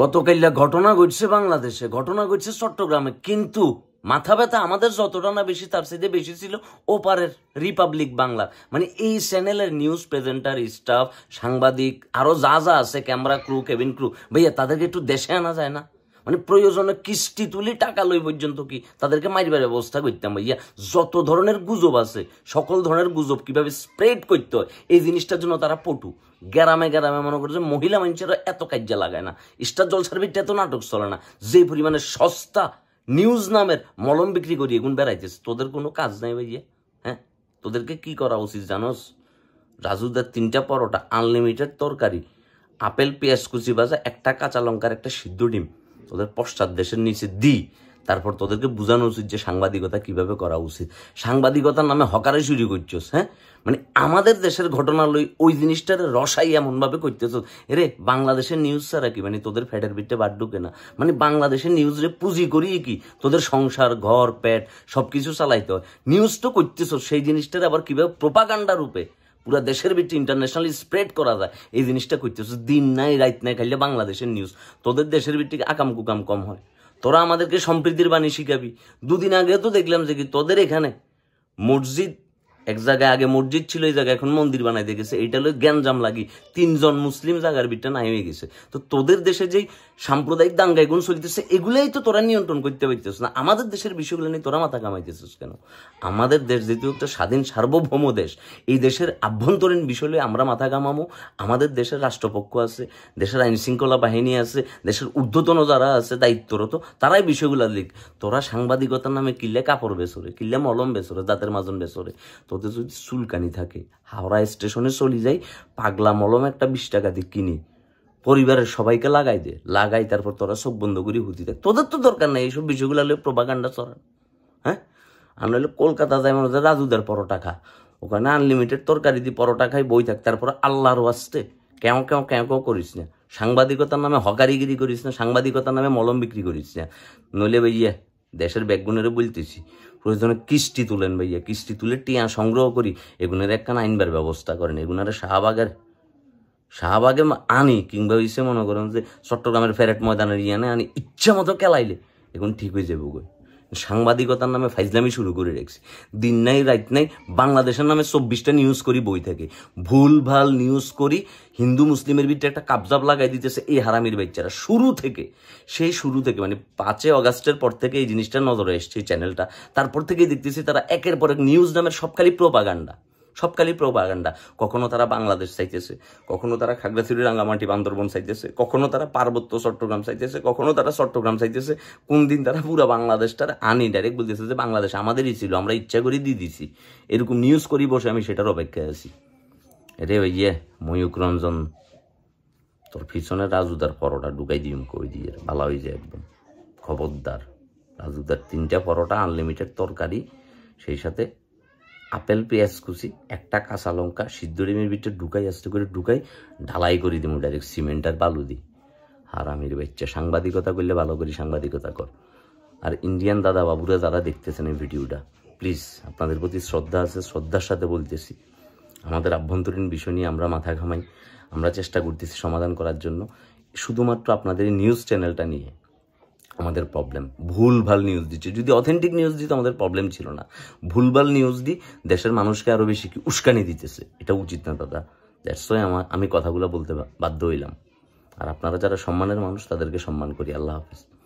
গতকাল্লা ঘটনা ঘটছে বাংলাদেশে ঘটনা ঘটছে চট্টগ্রামে কিন্তু মাথা ব্যথা আমাদের যতটা না বেশি তার সাথে বেশি ছিল ওপারের রিপাবলিক বাংলা মানে এই চ্যানেলের নিউজ প্রেজেন্টার স্টাফ সাংবাদিক আরও যা যা আছে ক্যামেরা ক্রু কেবিন ক্রু ভাইয়া তাদেরকে একটু দেশে আনা যায় না মানে প্রয়োজনে কিস্তি তুলি টাকা লই পর্যন্ত কি তাদেরকে মারিবার ব্যবস্থা করতাম ভাইয়া যত ধরনের গুজব আছে সকল ধরনের গুজব কিভাবে স্প্রেড করতে হয় এই জিনিসটার জন্য তারা পটু গ্রামে গ্রামে মনে করছে যে মহিলা মানুষেরা এত কার্যে লাগায় না স্টার জলসার ভিত্তি এত নাটক চলে না যে পরিমাণে সস্তা নিউজ নামের মলম বিক্রি করি এগুন বেড়াইতেছে তোদের কোনো কাজ নাই ভাইয়া হ্যাঁ তোদেরকে কি করা উচিত জানোস রাজুদার তিনটা পরোটা আনলিমিটেড তরকারি আপেল পেঁয়াজ কুচি বাজা একটা কাঁচা লঙ্কার একটা সিদ্ধ ডিম তোদের পশ্চাৎ দেশের নিচে দি তারপর তোদেরকে বোঝানো উচিত যে সাংবাদিকতা কিভাবে করা উচিত সাংবাদিকতার নামে হকারে শুরু করছস হ্যাঁ মানে আমাদের দেশের ঘটনা লই ওই জিনিসটার রসাই এমনভাবে করতেছ রে বাংলাদেশের নিউজ ছাড়া কি মানে তোদের ফ্যাটের বিটে বাদ ঢুকে না মানে বাংলাদেশের নিউজ রে পুঁজি করি কি তোদের সংসার ঘর পেট সব কিছু চালাইতে হয় নিউজ তো করতেছ সেই জিনিসটার আবার কীভাবে প্রোপাগান্ডা রূপে পুরা দেশের ভিত্তি ইন্টারন্যাশনালি স্প্রেড করা যায় এই জিনিসটা হচ্ছে দিন নাই রাত নাই খাইলে বাংলাদেশের নিউজ তোদের দেশের ভিত্তিক আকাম কুকাম কম হয় তোরা আমাদেরকে সম্প্রীতির বাণী শিখাবি দুদিন আগে তো দেখলাম যে কি তোদের এখানে মসজিদ এক জায়গায় আগে মসজিদ ছিল এই জায়গায় এখন মন্দির বানাই দিয়ে গেছে এটা হলো গ্যাঞ্জাম লাগি তিনজন মুসলিম জায়গার বিটটা নাই হয়ে গেছে তো তোদের দেশে যেই সাম্প্রদায়িক দাঙ্গায় গুণ চলিতেছে এগুলাই তো তোরা নিয়ন্ত্রণ করতে পারতেছ না আমাদের দেশের বিষয়গুলো নিয়ে তোরা মাথা কামাইতেছিস কেন আমাদের দেশ যেহেতু একটা স্বাধীন সার্বভৌম দেশ এই দেশের আভ্যন্তরীণ বিষয় আমরা মাথা কামামো আমাদের দেশের রাষ্ট্রপক্ষ আছে দেশের আইন শৃঙ্খলা বাহিনী আছে দেশের ঊর্ধ্বতন যারা আছে দায়িত্বরত তারাই বিষয়গুলো লিখ তোরা সাংবাদিকতার নামে কিল্লে কাপড় বেসরে কিল্লে মলম বেসরে দাঁতের মাজন বেসরে তো পথে যদি চুলকানি থাকে হাওড়া স্টেশনে চলে যাই পাগলা মলম একটা বিশ টাকা দিয়ে কিনি পরিবারের সবাইকে লাগাই দে লাগাই তারপর তোরা সব বন্ধ করে হুতি দেয় তোদের তো দরকার নাই এইসব বিষয়গুলো হলে প্রভাকাণ্ডা চড়ান হ্যাঁ আর নইলে কলকাতা যায় মনে হচ্ছে রাজুদার পরোটা খা ওখানে আনলিমিটেড তরকারি দিয়ে পরোটা খাই বই থাক তারপর আল্লাহর আসতে কেউ কেউ কেউ কেউ করিস না সাংবাদিকতার নামে হকারিগিরি করিস না সাংবাদিকতার নামে মলম বিক্রি করিস না নইলে ভাইয়া দেশের ব্যাগগুনেরে বলতেছি প্রয়োজনে কিস্তি তুলেন ভাইয়া কিস্তি তুলে টিয়া সংগ্রহ করি এগুনের একখানা আইনবার ব্যবস্থা করেন এগুনারে শাহবাগের শাহবাগে আনি কিংবা ইসে মনে করেন যে চট্টগ্রামের ফেরেট ময়দানের ইয়ানে আনি ইচ্ছা মতো খেলাইলে এখন ঠিক হয়ে যাবো গই সাংবাদিকতার নামে ফাইজলামি শুরু করে রেখেছি দিন নাই রাইত নাই বাংলাদেশের নামে চব্বিশটা নিউজ করি বই থেকে ভুল ভাল নিউজ করি হিন্দু মুসলিমের ভিতরে একটা কাবজাব লাগাই দিতেছে এই হারামির বাচ্চারা শুরু থেকে সেই শুরু থেকে মানে পাঁচই অগাস্টের পর থেকে এই জিনিসটা নজরে এসছে এই চ্যানেলটা তারপর থেকেই দেখতেছি তারা একের পর এক নিউজ নামের সবখালি প্রোপাগান্ডা সবকালই প্রোপাগান্ডা কখনো তারা বাংলাদেশ চাইতেছে কখনো তারা খাগড়াছড়ি রাঙ্গামাটি বান্দরবন চাইতেছে কখনো তারা পার্বত্য চট্টগ্রাম চাইতেছে কখনো তারা চট্টগ্রাম চাইতেছে কোন দিন তারা পুরো বাংলাদেশটার আনি ডাইরেক্ট বলতেছে যে বাংলাদেশ আমাদেরই ছিল আমরা ইচ্ছা করে দিয়ে দিছি এরকম নিউজ করি বসে আমি সেটার অপেক্ষায় আছি রে ওই ইয়ে ময়ূক রঞ্জন তোর পিছনে রাজুদার পরোটা ঢুকাই দিম কই দিয়ে ভালো হয়ে যায় একদম খবরদার রাজুদার তিনটা পরোটা আনলিমিটেড তরকারি সেই সাথে আপেল পেঁয়াজ কুচি একটা কাঁচা লঙ্কা সিদ্ধ ডিমের ভিতরে ঢুকাই আস্তে করে ঢুকাই ঢালাই করে দিব ডাইরেক্ট সিমেন্ট আর বালু দিই আমির বাচ্চা সাংবাদিকতা করলে ভালো করি সাংবাদিকতা কর আর ইন্ডিয়ান দাদা বাবুরা দাদা দেখতেছেন এই ভিডিওটা প্লিজ আপনাদের প্রতি শ্রদ্ধা আছে শ্রদ্ধার সাথে বলতেছি আমাদের আভ্যন্তরীণ বিষয় নিয়ে আমরা মাথা ঘামাই আমরা চেষ্টা করতেছি সমাধান করার জন্য শুধুমাত্র আপনাদের নিউজ চ্যানেলটা নিয়ে আমাদের প্রবলেম ভুলভাল নিউজ দিচ্ছে যদি অথেন্টিক নিউজ দিত আমাদের প্রবলেম ছিল না ভুলভাল নিউজ দি দেশের মানুষকে আরও বেশি কি উস্কানি দিতেছে এটা উচিত না দাদা দ্যাটস ওয়াই আমার আমি কথাগুলো বলতে বাধ্য হইলাম আর আপনারা যারা সম্মানের মানুষ তাদেরকে সম্মান করি আল্লাহ হাফিজ